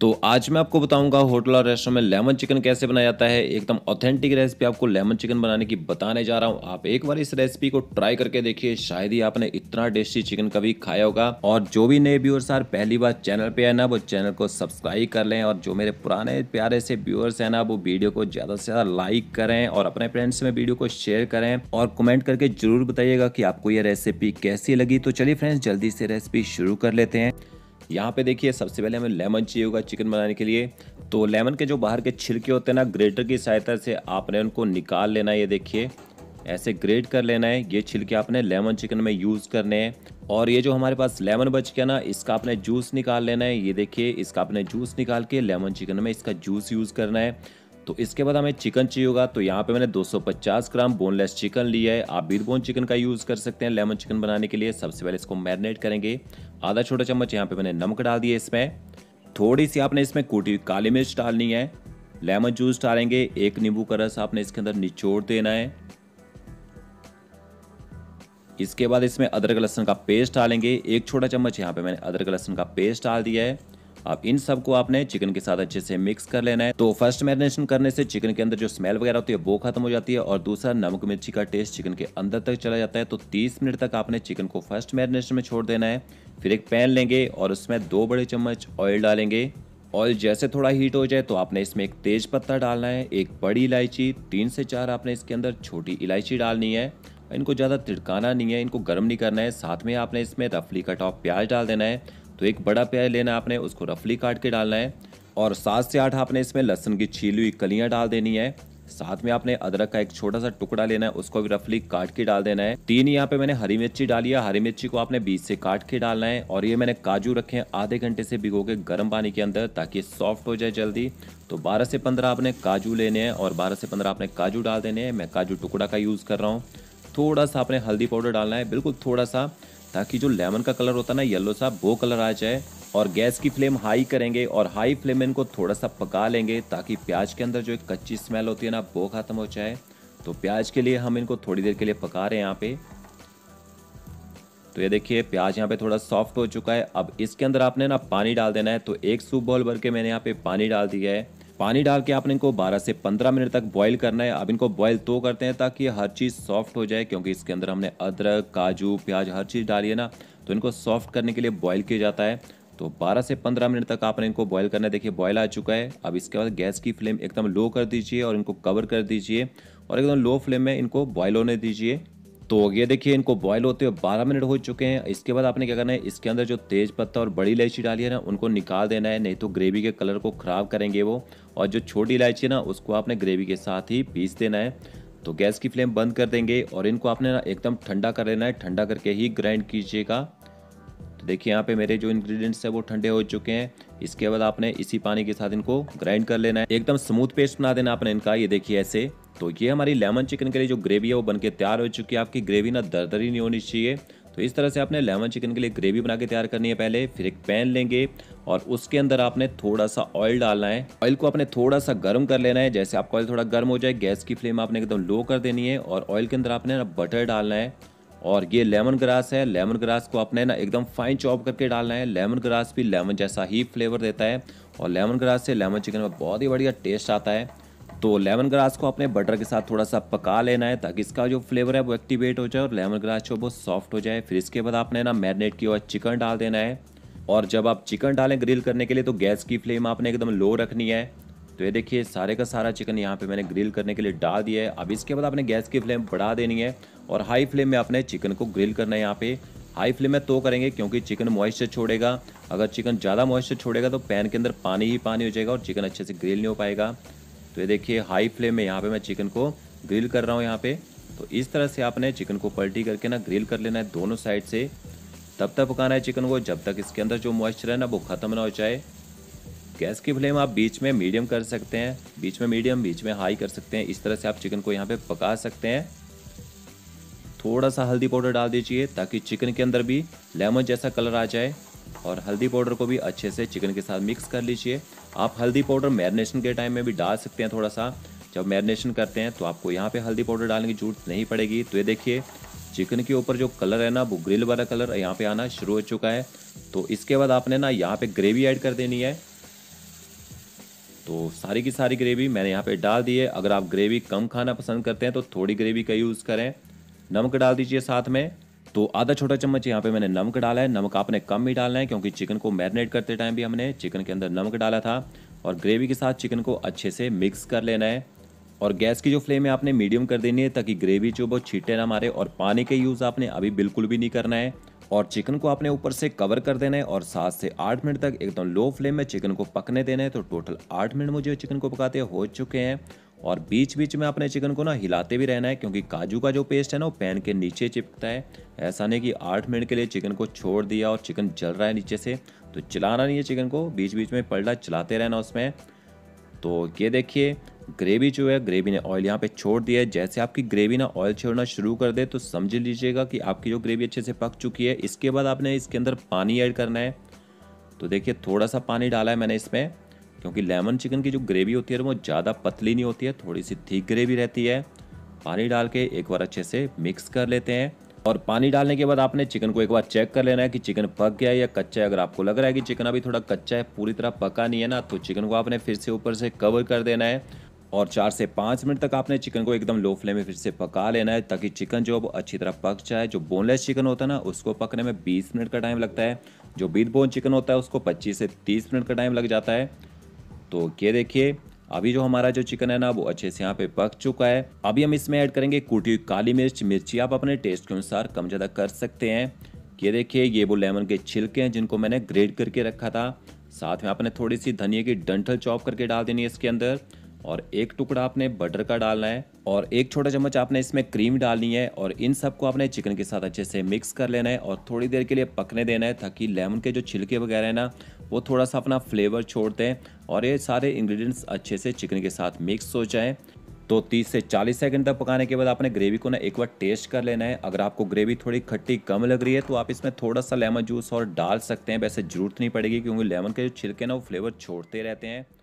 तो आज मैं आपको बताऊंगा होटल और रेस्टोरेंट में लेमन चिकन कैसे बनाया जाता है एकदम ऑथेंटिक रेसिपी आपको लेमन चिकन बनाने की बताने जा रहा हूं आप एक बार इस रेसिपी को ट्राई करके देखिए शायद ही आपने इतना टेस्टी चिकन कभी खाया होगा और जो भी नए व्यूअर्स यार पहली बार चैनल पे है ना वो चैनल को सब्सक्राइब कर लें और जो मेरे पुराने प्यारे से व्यूअर्स है ना वो वीडियो को ज्यादा से ज्यादा लाइक करें और अपने फ्रेंड्स में वीडियो को शेयर करें और कमेंट करके जरूर बताइएगा की आपको ये रेसिपी कैसी लगी तो चलिए फ्रेंड्स जल्दी से रेसिपी शुरू कर लेते हैं यहाँ पे देखिए सबसे पहले हमें लेमन चाहिए होगा चिकन बनाने के लिए तो लेमन के जो बाहर के छिलके होते हैं ना ग्रेटर की सहायता से आपने उनको निकाल लेना है ये देखिए ऐसे ग्रेट कर लेना है ये छिलके आपने लेमन चिकन में यूज़ करने हैं और ये जो हमारे पास लेमन बच गया ना इसका आपने जूस निकाल लेना है ये देखिए इसका आपने जूस निकाल के लेमन चिकन में इसका जूस यूज़ करना है तो इसके बाद हमें चिकन चाहिए होगा तो यहाँ पे मैंने 250 ग्राम बोनलेस चिकन लिया है आप बीर बोन चिकन का यूज़ कर सकते हैं लेमन चिकन बनाने के लिए सबसे पहले इसको मैरिनेट करेंगे आधा छोटा चम्मच यहाँ पे मैंने नमक डाल दिया इसमें थोड़ी सी आपने इसमें कूटी काली मिर्च डालनी है लेमन जूस डालेंगे एक नींबू का रस आपने इसके अंदर निचोड़ देना है इसके बाद इसमें अदरक लहसन का पेस्ट डालेंगे एक छोटा चम्मच यहाँ पे मैंने अदरक लहसन का पेस्ट डाल दिया है अब इन सबको आपने चिकन के साथ अच्छे से मिक्स कर लेना है तो फर्स्ट मैरिनेशन करने से चिकन के अंदर जो स्मेल वगैरह होती है वो खत्म हो जाती है और दूसरा नमक मिर्ची का टेस्ट चिकन के अंदर तक चला जाता है तो तीस मिनट तक आपने चिकन को फर्स्ट मैरिनेशन में छोड़ देना है फिर एक पैन लेंगे और उसमें दो बड़े चम्मच ऑयल डालेंगे ऑयल जैसे थोड़ा हीट हो जाए तो आपने इसमें एक तेज पत्ता डालना है एक बड़ी इलायची तीन से चार आपने इसके अंदर छोटी इलायची डालनी है इनको ज़्यादा तिड़काना नहीं है इनको गर्म नहीं करना है साथ में आपने इसमें रफली कट ऑफ प्याज डाल देना है तो एक बड़ा प्याज लेना है आपने उसको रफली काट के डालना है और सात से आठ आपने इसमें लहसुन की छीली हुई कलियाँ डाल देनी है साथ में आपने अदरक का एक छोटा सा टुकड़ा लेना है उसको भी रफली काट के डाल देना है तीन यहाँ पे मैंने हरी मिर्ची डाली है हरी मिर्ची को आपने बीच से काट के डालना है और ये मैंने काजू रखे हैं आधे घंटे से भिगो के गर्म पानी के अंदर ताकि सॉफ्ट हो जाए जल्दी तो 12 से 15 आपने काजू लेने हैं और 12 से 15 आपने काजू डाल देने हैं मैं काजू टुकड़ा का यूज़ कर रहा हूँ थोड़ा सा आपने हल्दी पाउडर डालना है बिल्कुल थोड़ा सा ताकि जो लेमन का कलर होता है ना येलो सा वो कलर आ जाए और गैस की फ्लेम हाई करेंगे और हाई फ्लेम में इनको थोड़ा सा पका लेंगे ताकि प्याज के अंदर जो एक कच्ची स्मेल होती है ना वो ख़त्म हो जाए तो प्याज के लिए हम इनको थोड़ी देर के लिए पका रहे हैं यहाँ पे तो ये देखिए प्याज यहाँ पे थोड़ा सॉफ्ट हो चुका है अब इसके अंदर आपने ना पानी डाल देना है तो एक सूप बॉल भर के मैंने यहाँ पे पानी डाल दिया है पानी डाल के आपने इनको 12 से 15 मिनट तक बॉईल करना है अब इनको बॉईल तो करते हैं ताकि हर चीज़ सॉफ्ट हो जाए क्योंकि इसके अंदर हमने अदरक काजू प्याज हर चीज़ डाली है ना तो इनको सॉफ्ट करने के लिए बॉईल किया जाता है तो 12 से 15 मिनट तक आपने इनको बॉईल करना है देखिए बॉईल आ चुका है अब इसके बाद गैस की फ्लेम एकदम लो कर दीजिए और इनको कवर कर दीजिए और एकदम लो फ्लेम में इनको बॉयल होने दीजिए तो ये देखिए इनको बॉयल होते हुए बारह मिनट हो चुके हैं इसके बाद आपने क्या करना है इसके अंदर जो तेज पत्ता और बड़ी इलायची डाली है ना उनको निकाल देना है नहीं तो ग्रेवी के कलर को ख़राब करेंगे वो और जो छोटी इलायची है ना उसको आपने ग्रेवी के साथ ही पीस देना है तो गैस की फ्लेम बंद कर देंगे और इनको आपने ना एकदम ठंडा कर लेना है ठंडा करके ही ग्राइंड कीजिएगा तो देखिए यहाँ पे मेरे जो इंग्रेडिएंट्स है वो ठंडे हो चुके हैं इसके बाद आपने इसी पानी के साथ इनको ग्राइंड कर लेना है एकदम स्मूथ पेस्ट बना देना आपने इनका ये देखिए ऐसे तो ये हमारी लेमन चिकन के लिए जो ग्रेवी है वो बनके तैयार हो चुकी है आपकी ग्रेवी ना दरदरी नहीं होनी चाहिए तो इस तरह से आपने लेमन चिकन के लिए ग्रेवी बना के तैयार करनी है पहले फिर एक पैन लेंगे और उसके अंदर आपने थोड़ा सा ऑयल डालना है ऑयल को आपने थोड़ा सा गर्म कर लेना है जैसे आपका ऑयल थोड़ा गर्म हो जाए गैस की फ्लेम आपने एकदम लो कर देनी है और ऑयल के अंदर आपने ना बटर डालना है और ये लेमन ग्रास है लेमन ग्रास को आपने ना एकदम फाइन चॉप करके डालना है लेमन ग्रास भी लेमन जैसा ही फ्लेवर देता है और लेमन ग्रास से लेमन चिकन में बहुत ही बढ़िया टेस्ट आता है तो लेमन ग्रास को अपने बटर के साथ थोड़ा सा पका लेना है ताकि इसका जो फ्लेवर है वो एक्टिवेट हो जाए और लेमन ग्रास जो बहुत सॉफ्ट हो जाए फिर इसके बाद आपने ना मैरिनेट किया हुआ चिकन डाल देना है और जब आप चिकन डालें ग्रिल करने के लिए तो गैस की फ्लेम आपने एकदम लो रखनी है तो ये देखिए सारे का सारा चिकन यहाँ पे मैंने ग्रिल करने के लिए डाल दिया है अब इसके बाद आपने गैस की फ्लेम बढ़ा देनी है और हाई फ्लेम में आपने चिकन को ग्रिल करना है यहाँ पे हाई फ्लेम में तो करेंगे क्योंकि चिकन मॉइस्चर छोड़ेगा अगर चिकन ज़्यादा मॉइस्चर छोड़ेगा तो पैन के अंदर पानी ही पानी हो जाएगा और चिकन अच्छे से ग्रिल नहीं हो पाएगा तो ये देखिए हाई फ्लेम में यहाँ पे मैं चिकन को ग्रिल कर रहा हूँ यहाँ पे तो इस तरह से आपने चिकन को पलटी करके ना ग्रिल कर लेना है दोनों साइड से तब तक पकाना है चिकन को जब तक इसके अंदर जो मॉइस्चर है ना वो ख़त्म ना हो जाए गैस की फ्लेम आप बीच में मीडियम कर सकते हैं बीच में मीडियम बीच में हाई कर सकते हैं इस तरह से आप चिकन को यहाँ पे पका सकते हैं थोड़ा सा हल्दी पाउडर डाल दीजिए ताकि चिकन के अंदर भी लेमन जैसा कलर आ जाए और हल्दी पाउडर को भी अच्छे से चिकन के साथ मिक्स कर लीजिए आप हल्दी पाउडर मैरिनेशन के टाइम में भी डाल सकते हैं थोड़ा सा जब मैरिनेशन करते हैं तो आपको यहाँ पे हल्दी पाउडर डालने की जरूरत नहीं पड़ेगी तो ये देखिए चिकन के ऊपर जो कलर है ना वो ग्रिल वाला कलर यहाँ पे आना शुरू हो चुका है तो इसके बाद आपने ना यहाँ पे ग्रेवी ऐड कर देनी है तो सारी की सारी ग्रेवी मैंने यहाँ पे डाल दी है अगर आप ग्रेवी कम खाना पसंद करते हैं तो थोड़ी ग्रेवी का यूज़ करें नमक डाल दीजिए साथ में तो आधा छोटा चम्मच यहाँ पे मैंने नमक डाला है नमक आपने कम ही डालना है क्योंकि चिकन को मैरिनेट करते टाइम भी हमने चिकन के अंदर नमक डाला था और ग्रेवी के साथ चिकन को अच्छे से मिक्स कर लेना है और गैस की जो फ्लेम है आपने मीडियम कर देनी है ताकि ग्रेवी जो बहुत छीटे ना मारे और पानी का यूज़ आपने अभी बिल्कुल भी नहीं करना है और चिकन को आपने ऊपर से कवर कर देना है और सात से आठ मिनट तक एकदम लो फ्लेम में चिकन को पकने देना है तो टोटल आठ मिनट मुझे चिकन को पकाते हो चुके हैं और बीच बीच में अपने चिकन को ना हिलाते भी रहना है क्योंकि काजू का जो पेस्ट है ना वो पैन के नीचे चिपकता है ऐसा नहीं कि आठ मिनट के लिए चिकन को छोड़ दिया और चिकन जल रहा है नीचे से तो चलाना नहीं है चिकन को बीच बीच में पलटा चलाते रहना उसमें तो ये देखिए ग्रेवी जो है ग्रेवी ने ऑयल यहाँ पे छोड़ दिया है जैसे आपकी ग्रेवी ना ऑयल छोड़ना शुरू कर दे तो समझ लीजिएगा कि आपकी जो ग्रेवी अच्छे से पक चुकी है इसके बाद आपने इसके अंदर पानी ऐड करना है तो देखिए थोड़ा सा पानी डाला है मैंने इसमें क्योंकि लेमन चिकन की जो ग्रेवी होती है वो ज़्यादा पतली नहीं होती है थोड़ी सी थीक ग्रेवी रहती है पानी डाल के एक बार अच्छे से मिक्स कर लेते हैं और पानी डालने के बाद आपने चिकन को एक बार चेक कर लेना है कि चिकन पक गया है या कच्चा है अगर आपको लग रहा है कि चिकन अभी थोड़ा कच्चा है पूरी तरह पका नहीं है ना तो चिकन को आपने फिर से ऊपर से कवर कर देना है और चार से पाँच मिनट तक आपने चिकन को एकदम लो फ्लेम में फिर से पका लेना है ताकि चिकन जो अच्छी तरह पक जाए जो बोनलेस चिकन होता है ना उसको पकने में बीस मिनट का टाइम लगता है जो बीत बोन चिकन होता है उसको पच्चीस से तीस मिनट का टाइम लग जाता है तो ये देखिए अभी जो हमारा जो चिकन है ना वो अच्छे से यहाँ पे पक चुका है अभी हम इसमें ऐड करेंगे कूटी काली मिर्च मिर्ची आप अपने टेस्ट के अनुसार कम ज़्यादा कर सकते हैं ये देखिए ये वो लेमन के छिलके हैं जिनको मैंने ग्रेड करके रखा था साथ में आपने थोड़ी सी धनिया की डंठल चॉप करके डाल देनी है इसके अंदर और एक टुकड़ा आपने बटर का डालना है और एक छोटा चम्मच आपने इसमें क्रीम डालनी है और इन सबको आपने चिकन के साथ अच्छे से मिक्स कर लेना है और थोड़ी देर के लिए पकने देना है ताकि लेमन के जो छिलके वगैरह हैं ना वो थोड़ा सा अपना फ्लेवर छोड़ते हैं और ये सारे इंग्रेडिएंट्स अच्छे से चिकन के साथ मिक्स हो जाएँ तो 30 से 40 सेकंड तक पकाने के बाद आपने ग्रेवी को ना एक बार टेस्ट कर लेना है अगर आपको ग्रेवी थोड़ी खट्टी कम लग रही है तो आप इसमें थोड़ा सा लेमन जूस और डाल सकते हैं वैसे ज़रूरत नहीं पड़ेगी क्योंकि लेमन के जो छिलके ना वो फ्लेवर छोड़ते रहते हैं